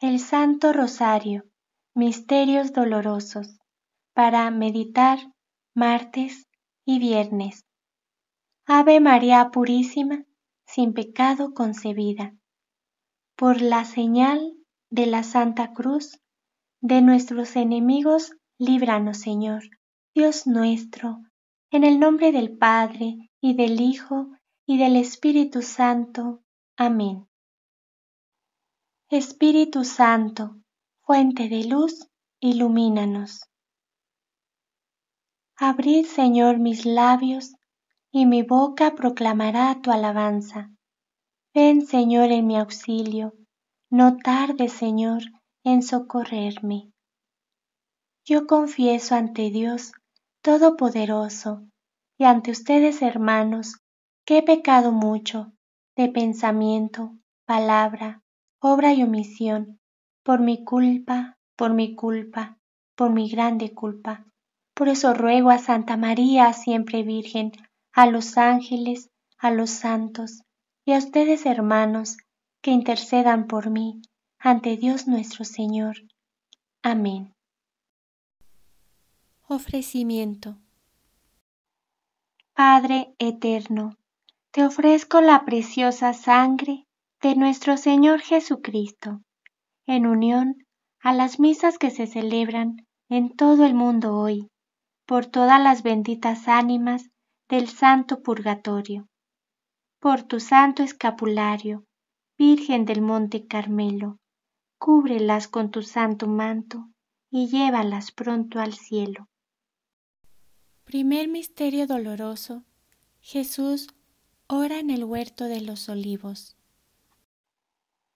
El Santo Rosario, Misterios Dolorosos, para meditar martes y viernes. Ave María Purísima, sin pecado concebida. Por la señal de la Santa Cruz, de nuestros enemigos, líbranos, Señor, Dios nuestro, en el nombre del Padre, y del Hijo, y del Espíritu Santo. Amén. Espíritu Santo, fuente de luz, ilumínanos. Abrid, Señor, mis labios, y mi boca proclamará tu alabanza. Ven, Señor, en mi auxilio, no tarde, Señor, en socorrerme. Yo confieso ante Dios Todopoderoso y ante ustedes, hermanos, que he pecado mucho de pensamiento, palabra, obra y omisión, por mi culpa, por mi culpa, por mi grande culpa. Por eso ruego a Santa María, siempre Virgen, a los ángeles, a los santos y a ustedes hermanos que intercedan por mí ante Dios nuestro Señor. Amén. Ofrecimiento Padre Eterno, te ofrezco la preciosa sangre de nuestro Señor Jesucristo, en unión a las misas que se celebran en todo el mundo hoy, por todas las benditas ánimas del Santo Purgatorio, por tu Santo Escapulario, Virgen del Monte Carmelo, cúbrelas con tu santo manto y llévalas pronto al cielo. Primer misterio doloroso. Jesús ora en el huerto de los olivos.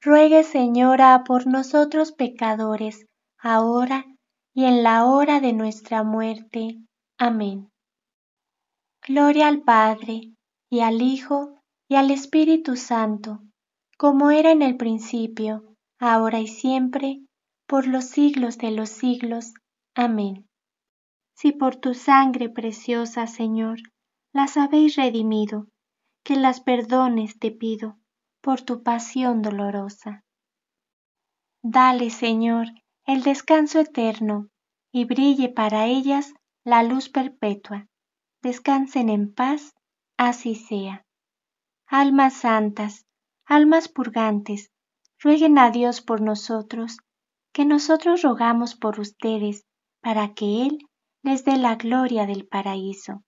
ruegue Señora por nosotros pecadores, ahora y en la hora de nuestra muerte. Amén. Gloria al Padre, y al Hijo, y al Espíritu Santo, como era en el principio, ahora y siempre, por los siglos de los siglos. Amén. Si por tu sangre preciosa, Señor, las habéis redimido, que las perdones te pido por tu pasión dolorosa. Dale, Señor, el descanso eterno, y brille para ellas la luz perpetua. Descansen en paz, así sea. Almas santas, almas purgantes, rueguen a Dios por nosotros, que nosotros rogamos por ustedes, para que Él les dé la gloria del paraíso.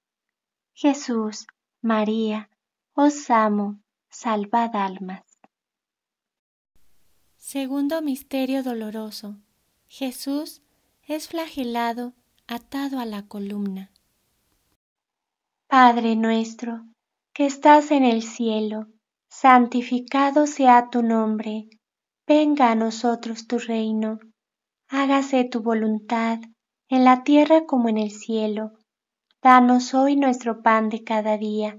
Jesús, María, os amo. Salvad almas. Segundo misterio doloroso. Jesús es flagelado, atado a la columna. Padre nuestro, que estás en el cielo, santificado sea tu nombre. Venga a nosotros tu reino. Hágase tu voluntad, en la tierra como en el cielo. Danos hoy nuestro pan de cada día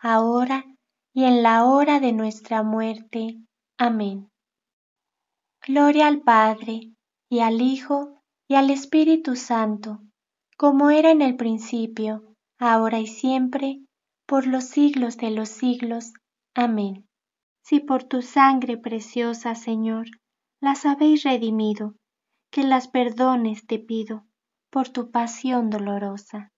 ahora y en la hora de nuestra muerte. Amén. Gloria al Padre, y al Hijo, y al Espíritu Santo, como era en el principio, ahora y siempre, por los siglos de los siglos. Amén. Si por tu sangre preciosa, Señor, las habéis redimido, que las perdones te pido, por tu pasión dolorosa.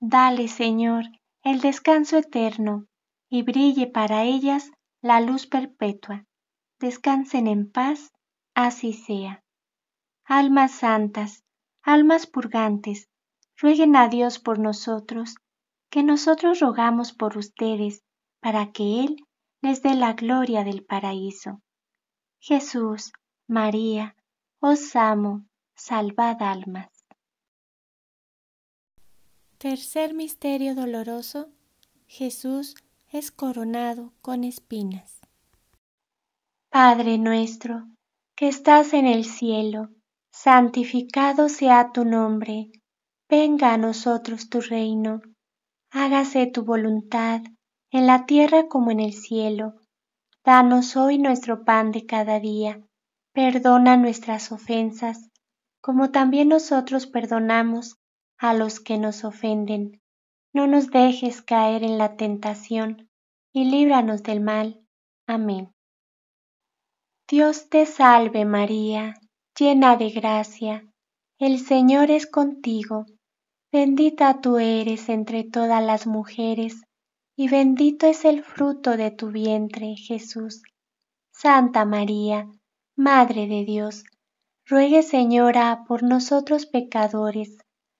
Dale, Señor, el descanso eterno, y brille para ellas la luz perpetua. Descansen en paz, así sea. Almas santas, almas purgantes, rueguen a Dios por nosotros, que nosotros rogamos por ustedes, para que Él les dé la gloria del paraíso. Jesús, María, os amo, salvad almas. Tercer misterio doloroso. Jesús es coronado con espinas. Padre nuestro, que estás en el cielo, santificado sea tu nombre. Venga a nosotros tu reino. Hágase tu voluntad, en la tierra como en el cielo. Danos hoy nuestro pan de cada día. Perdona nuestras ofensas, como también nosotros perdonamos a los que nos ofenden. No nos dejes caer en la tentación, y líbranos del mal. Amén. Dios te salve María, llena de gracia, el Señor es contigo, bendita tú eres entre todas las mujeres, y bendito es el fruto de tu vientre, Jesús. Santa María, Madre de Dios, ruegue Señora por nosotros pecadores,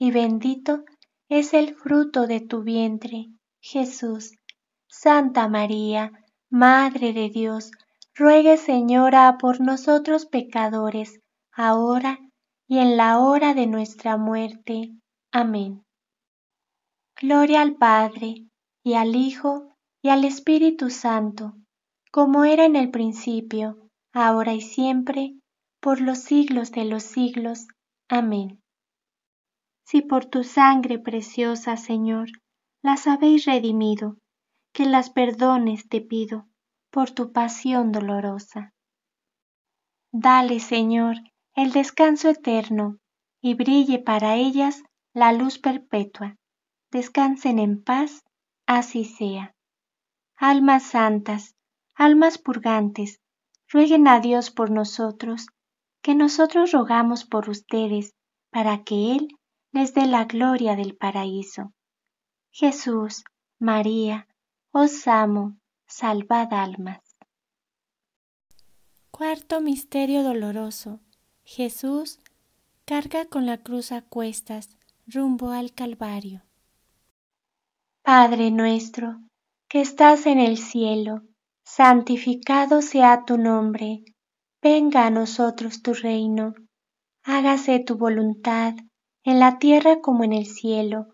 y bendito es el fruto de tu vientre, Jesús. Santa María, Madre de Dios, ruegue Señora por nosotros pecadores, ahora y en la hora de nuestra muerte. Amén. Gloria al Padre, y al Hijo, y al Espíritu Santo, como era en el principio, ahora y siempre, por los siglos de los siglos. Amén si por tu sangre preciosa, Señor, las habéis redimido, que las perdones te pido, por tu pasión dolorosa. Dale, Señor, el descanso eterno, y brille para ellas la luz perpetua. Descansen en paz, así sea. Almas santas, almas purgantes, rueguen a Dios por nosotros, que nosotros rogamos por ustedes, para que Él desde la gloria del paraíso. Jesús, María, os amo, salvad almas. Cuarto misterio doloroso. Jesús carga con la cruz a cuestas rumbo al Calvario. Padre nuestro, que estás en el cielo, santificado sea tu nombre, venga a nosotros tu reino, hágase tu voluntad en la tierra como en el cielo.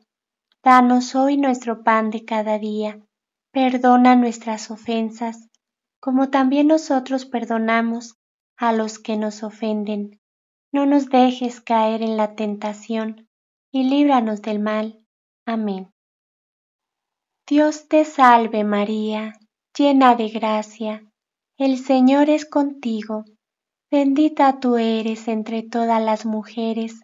Danos hoy nuestro pan de cada día. Perdona nuestras ofensas, como también nosotros perdonamos a los que nos ofenden. No nos dejes caer en la tentación, y líbranos del mal. Amén. Dios te salve María, llena de gracia, el Señor es contigo, bendita tú eres entre todas las mujeres,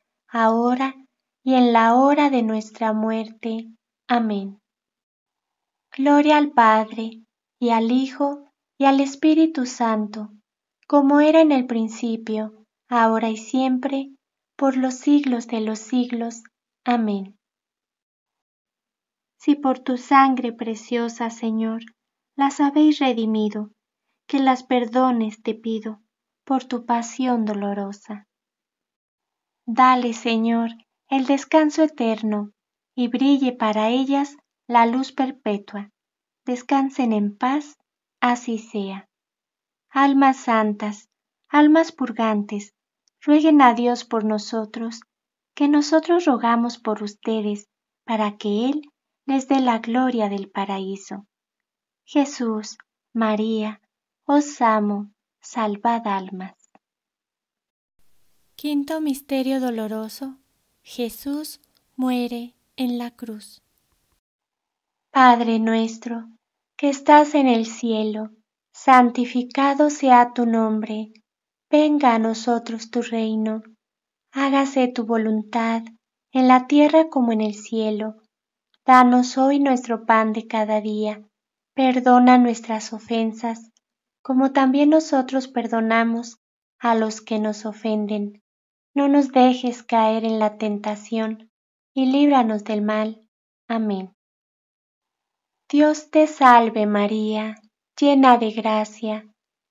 ahora y en la hora de nuestra muerte. Amén. Gloria al Padre, y al Hijo, y al Espíritu Santo, como era en el principio, ahora y siempre, por los siglos de los siglos. Amén. Si por tu sangre preciosa, Señor, las habéis redimido, que las perdones te pido, por tu pasión dolorosa. Dale, Señor, el descanso eterno, y brille para ellas la luz perpetua. Descansen en paz, así sea. Almas santas, almas purgantes, rueguen a Dios por nosotros, que nosotros rogamos por ustedes, para que Él les dé la gloria del paraíso. Jesús, María, os amo, salvad almas. Quinto Misterio Doloroso. Jesús muere en la cruz. Padre nuestro, que estás en el cielo, santificado sea tu nombre. Venga a nosotros tu reino. Hágase tu voluntad, en la tierra como en el cielo. Danos hoy nuestro pan de cada día. Perdona nuestras ofensas, como también nosotros perdonamos a los que nos ofenden no nos dejes caer en la tentación, y líbranos del mal. Amén. Dios te salve María, llena de gracia,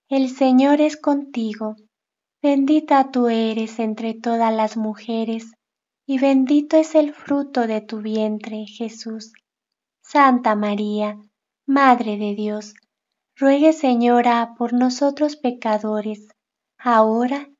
el Señor es contigo, bendita tú eres entre todas las mujeres, y bendito es el fruto de tu vientre, Jesús. Santa María, Madre de Dios, ruegue Señora por nosotros pecadores, ahora y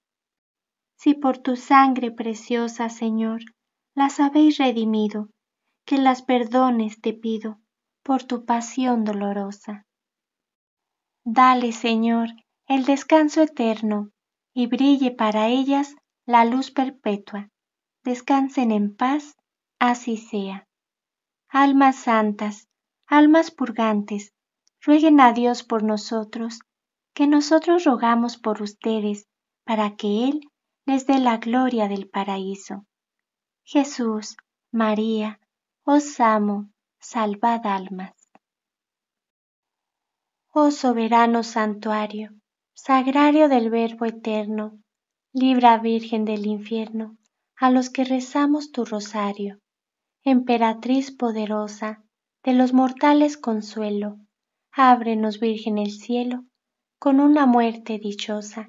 si por tu sangre preciosa, Señor, las habéis redimido, que las perdones te pido por tu pasión dolorosa. Dale, Señor, el descanso eterno, y brille para ellas la luz perpetua. Descansen en paz, así sea. Almas santas, almas purgantes, rueguen a Dios por nosotros, que nosotros rogamos por ustedes, para que Él desde la gloria del paraíso. Jesús, María, os amo, salvad almas. Oh soberano santuario, sagrario del Verbo eterno, libra Virgen del infierno a los que rezamos tu rosario, emperatriz poderosa, de los mortales consuelo, ábrenos Virgen el cielo, con una muerte dichosa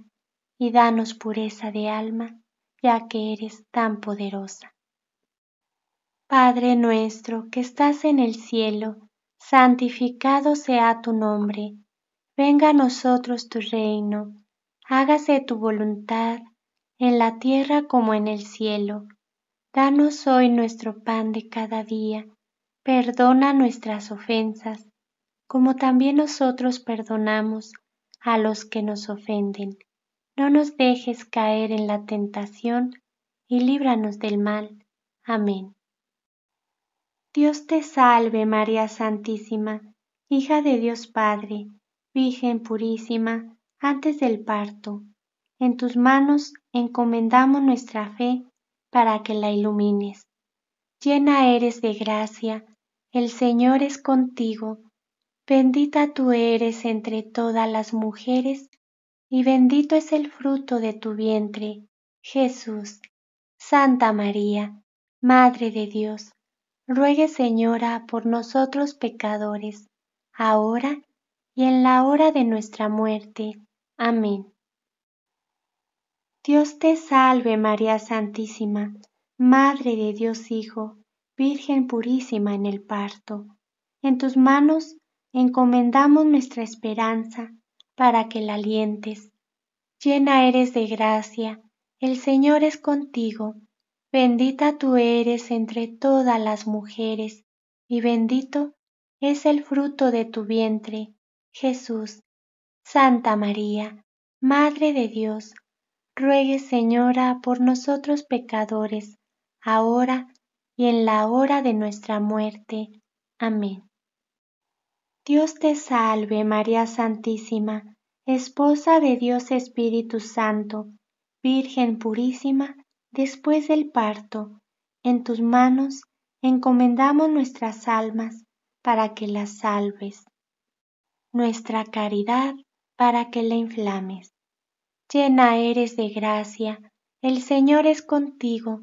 y danos pureza de alma, ya que eres tan poderosa. Padre nuestro que estás en el cielo, santificado sea tu nombre, venga a nosotros tu reino, hágase tu voluntad en la tierra como en el cielo. Danos hoy nuestro pan de cada día, perdona nuestras ofensas, como también nosotros perdonamos a los que nos ofenden no nos dejes caer en la tentación y líbranos del mal. Amén. Dios te salve María Santísima, hija de Dios Padre, Virgen purísima, antes del parto. En tus manos encomendamos nuestra fe para que la ilumines. Llena eres de gracia, el Señor es contigo, bendita tú eres entre todas las mujeres y bendito es el fruto de tu vientre, Jesús. Santa María, Madre de Dios, ruegue Señora por nosotros pecadores, ahora y en la hora de nuestra muerte. Amén. Dios te salve María Santísima, Madre de Dios Hijo, Virgen purísima en el parto. En tus manos encomendamos nuestra esperanza para que la alientes. Llena eres de gracia, el Señor es contigo, bendita tú eres entre todas las mujeres, y bendito es el fruto de tu vientre, Jesús. Santa María, Madre de Dios, ruegue Señora por nosotros pecadores, ahora y en la hora de nuestra muerte. Amén. Dios te salve María Santísima, Esposa de Dios Espíritu Santo, Virgen purísima, después del parto, en tus manos encomendamos nuestras almas para que las salves, nuestra caridad para que la inflames. Llena eres de gracia, el Señor es contigo,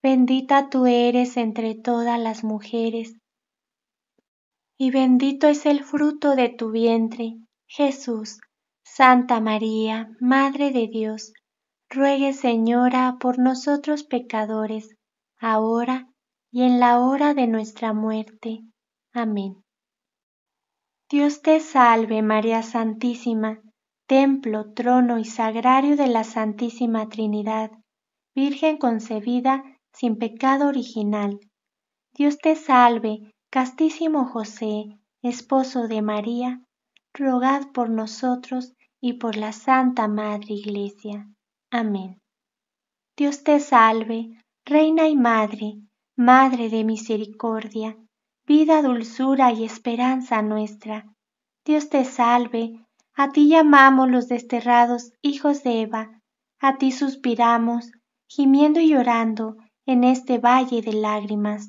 bendita tú eres entre todas las mujeres y bendito es el fruto de tu vientre, Jesús. Santa María, Madre de Dios, ruegue Señora por nosotros pecadores, ahora y en la hora de nuestra muerte. Amén. Dios te salve María Santísima, templo, trono y sagrario de la Santísima Trinidad, Virgen concebida sin pecado original. Dios te salve, Castísimo José, esposo de María, rogad por nosotros y por la Santa Madre Iglesia. Amén. Dios te salve, Reina y Madre, Madre de Misericordia, vida, dulzura y esperanza nuestra. Dios te salve, a ti llamamos los desterrados hijos de Eva, a ti suspiramos, gimiendo y llorando en este valle de lágrimas.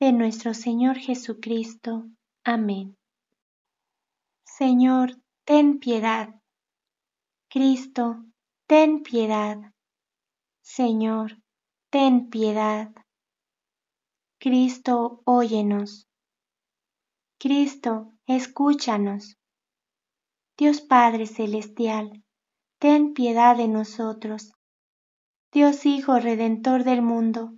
de nuestro Señor Jesucristo. Amén. Señor, ten piedad. Cristo, ten piedad. Señor, ten piedad. Cristo, óyenos. Cristo, escúchanos. Dios Padre Celestial, ten piedad de nosotros. Dios Hijo Redentor del mundo,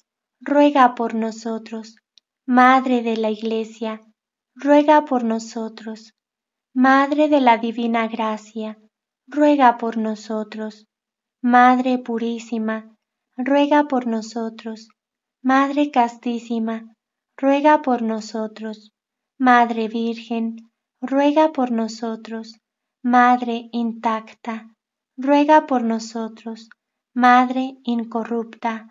ruega por nosotros. Madre de la Iglesia, ruega por nosotros. Madre de la Divina Gracia, ruega por nosotros. Madre Purísima, ruega por nosotros. Madre Castísima, ruega por nosotros. Madre Virgen, ruega por nosotros. Madre intacta, ruega por nosotros. Madre incorrupta,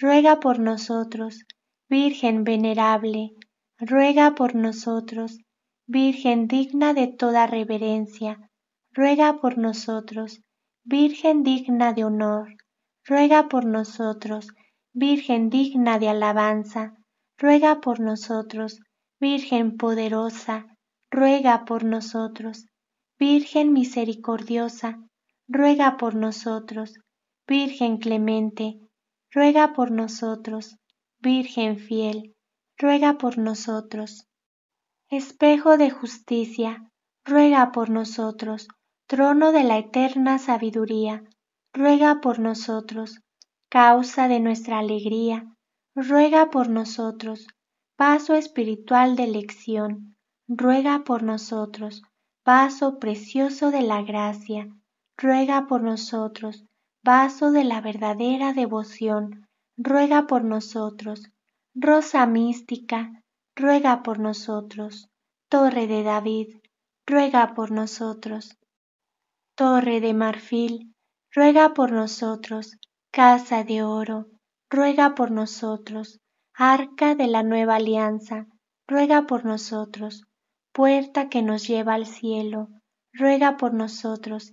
ruega por nosotros. Virgen venerable, ruega por nosotros. Virgen digna de toda reverencia, ruega por nosotros. Virgen digna de honor, ruega por nosotros. Virgen digna de alabanza, ruega por nosotros. Virgen poderosa, ruega por nosotros. Virgen misericordiosa, ruega por nosotros. Virgen clemente, ruega por nosotros, Virgen fiel, ruega por nosotros. Espejo de justicia, ruega por nosotros, trono de la eterna sabiduría, ruega por nosotros, causa de nuestra alegría, ruega por nosotros, paso espiritual de elección, ruega por nosotros, paso precioso de la gracia, ruega por nosotros, vaso de la verdadera devoción, ruega por nosotros. Rosa mística, ruega por nosotros. Torre de David, ruega por nosotros. Torre de marfil, ruega por nosotros. Casa de oro, ruega por nosotros. Arca de la nueva alianza, ruega por nosotros. Puerta que nos lleva al cielo, ruega por nosotros.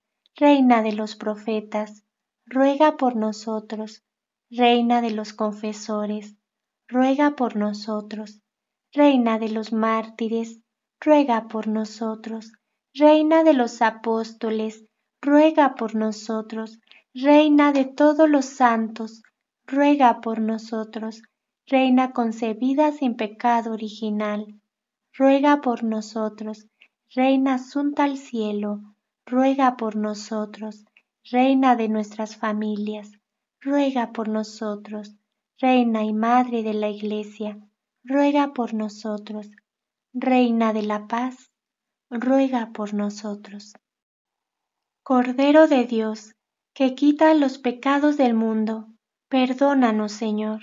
Reina de los profetas, ruega por nosotros. Reina de los confesores, ruega por nosotros. Reina de los mártires, ruega por nosotros. Reina de los apóstoles, ruega por nosotros. Reina de todos los santos, ruega por nosotros. Reina concebida sin pecado original, ruega por nosotros. Reina asunta al cielo, ruega por nosotros. Reina de nuestras familias, ruega por nosotros. Reina y Madre de la Iglesia, ruega por nosotros. Reina de la Paz, ruega por nosotros. Cordero de Dios, que quita los pecados del mundo, perdónanos, Señor.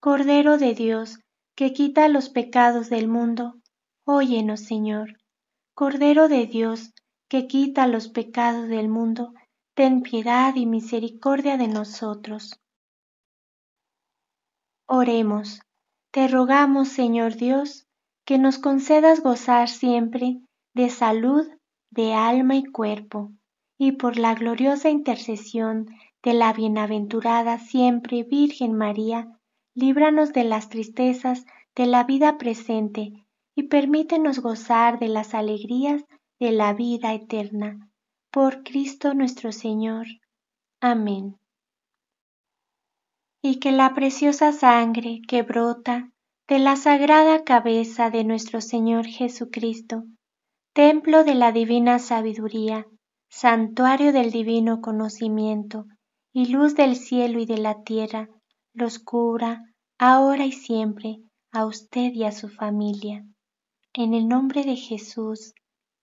Cordero de Dios, que quita los pecados del mundo, óyenos, Señor. Cordero de Dios, que quita los pecados del mundo, ten piedad y misericordia de nosotros. Oremos. Te rogamos, Señor Dios, que nos concedas gozar siempre de salud de alma y cuerpo, y por la gloriosa intercesión de la bienaventurada siempre Virgen María, líbranos de las tristezas de la vida presente, y permítenos gozar de las alegrías de la vida eterna. Por Cristo nuestro Señor. Amén. Y que la preciosa sangre que brota de la sagrada cabeza de nuestro Señor Jesucristo, templo de la divina sabiduría, santuario del divino conocimiento, y luz del cielo y de la tierra, los cubra ahora y siempre a usted y a su familia. En el nombre de Jesús,